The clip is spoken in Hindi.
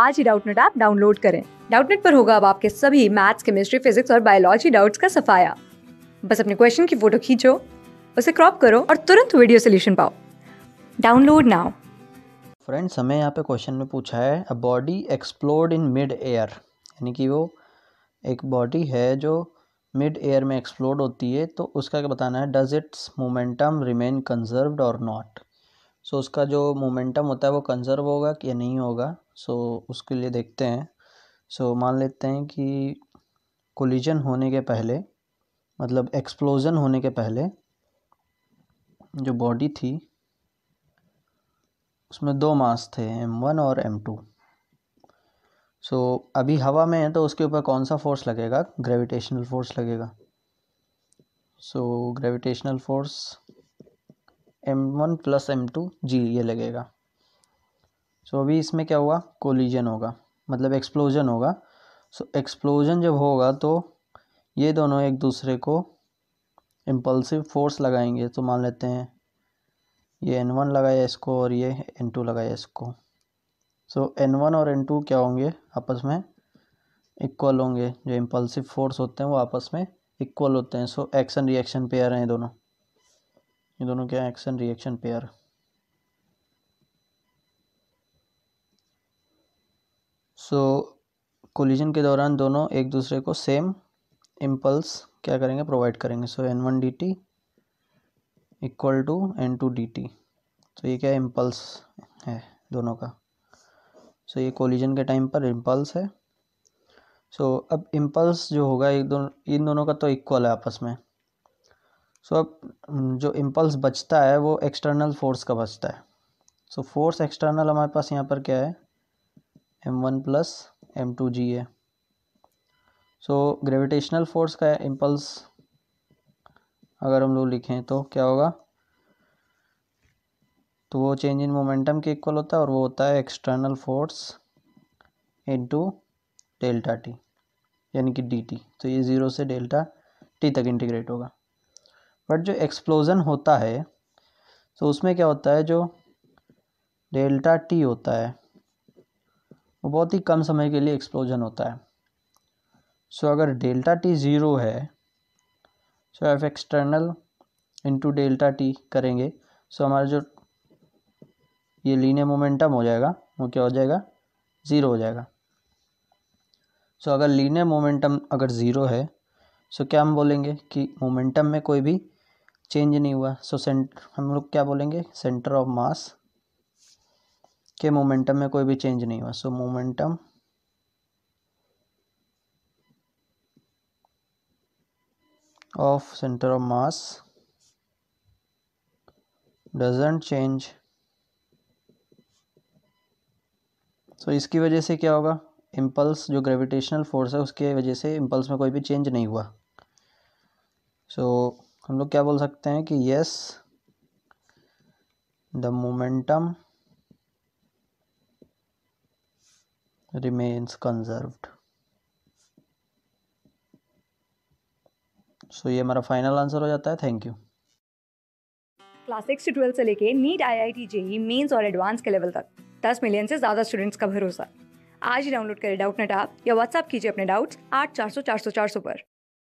आज ही डाउटनेट ऐप डाउनलोड करें डाउटनेट पर होगा अब आपके सभी मैथ्स केमिस्ट्री फिजिक्स और बायोलॉजी डाउट्स का सफाया बस अपने क्वेश्चन की फोटो खींचो उसे क्रॉप करो और तुरंत वीडियो सोल्यूशन पाओ डाउनलोड नाउ फ्रेंड्स हमें यहाँ पे क्वेश्चन में पूछा है a body explored in mid air यानी कि वो एक बॉडी है जो मिड एयर में एक्सप्लोर्ड होती है तो उसका क्या बताना है does its momentum remain conserved और नॉट सो उसका जो मोमेंटम होता है वो कंज़र्व होगा कि नहीं होगा सो उसके लिए देखते हैं सो मान लेते हैं कि कोलिजन होने के पहले मतलब एक्सप्लोजन होने के पहले जो बॉडी थी उसमें दो मास थे एम वन और एम टू सो अभी हवा में है तो उसके ऊपर कौन सा फोर्स लगेगा ग्रेविटेशनल फोर्स लगेगा so gravitational force M one plus M two G ये लगेगा सो so, अभी इसमें क्या हुआ कोलिजन होगा मतलब एक्सप्लोजन होगा सो so, एक्सप्लोजन जब होगा तो ये दोनों एक दूसरे को इम्पल्सिव फोर्स लगाएंगे तो मान लेते हैं ये एन वन लगाया इसको और ये एन टू लगाया इसको सो एन वन और एन टू क्या होंगे आपस में इक्वल होंगे जो इम्पल्सिव फोर्स होते हैं वो आपस में इक्वल होते हैं सो एक्शन रिएक्शन पेयर हैं दोनों ये दोनों क्या action reaction pair so collision के दौरान दोनों एक दूसरे को सेम इम्पल्स क्या करेंगे प्रोवाइड करेंगे so N one D T equal to N two D T तो ये क्या इम्पल्स है दोनों का सो so, ये कोलिजन के टाइम पर इम्पल्स है सो so, अब इम्पल्स जो होगा एक दोनों इन दोनों का तो इक्वल है आपस में सो अब जो इम्पल्स बचता है वो एक्सटर्नल फोर्स का बचता है सो फोर्स एक्सटर्नल हमारे पास यहाँ पर क्या है M one plus M two G है सो ग्रेविटेशनल फोर्स का इम्पल्स अगर हम लोग लिखें तो क्या होगा तो वो चेंज इन मोमेंटम के इक्वल होता है और वो होता है external force into delta T यानी कि डी टी तो ये ज़ीरो से डेल्टा टी तक इंटीग्रेट होगा बट जो एक्सप्लोज़न होता है तो उसमें क्या होता है जो डेल्टा टी होता है वो बहुत ही कम समय के लिए एक्सप्लोजन होता है सो so, अगर डेल्टा टी ज़ीरो है so F external into delta T करेंगे सो so, हमारा जो ये लीने मोमेंटम हो जाएगा वो क्या हो जाएगा ज़ीरो हो जाएगा सो so, अगर लीने मोमेंटम अगर ज़ीरो है सो so, क्या हम बोलेंगे कि मोमेंटम में कोई भी चेंज नहीं हुआ सो सेंट हम लोग क्या बोलेंगे सेंटर ऑफ मास के मोमेंटम में कोई भी चेंज नहीं हुआ so momentum of centre of mass doesn't change so इसकी वजह से क्या होगा इम्पल्स जो ग्रेविटेशनल फोर्स है उसके वजह से इम्पल्स में कोई भी चेंज नहीं हुआ सो so, हम लोग क्या बोल सकते हैं कि yes the momentum remains conserve so ये हमारा फाइनल आंसर हो जाता है थैंक यू क्लास सिक्स से ट्वेल्थ से लेके NEET I I T JEE mains और एडवांस के लेवल तक दस मिलियन से ज़्यादा स्टूडेंट्स का भरोसा आज ही डाउनलोड करें डाउट नेट आप या व्हाट्सअप कीजिए अपने डाउट्स आठ चार सौ चार सौ चार सौ पर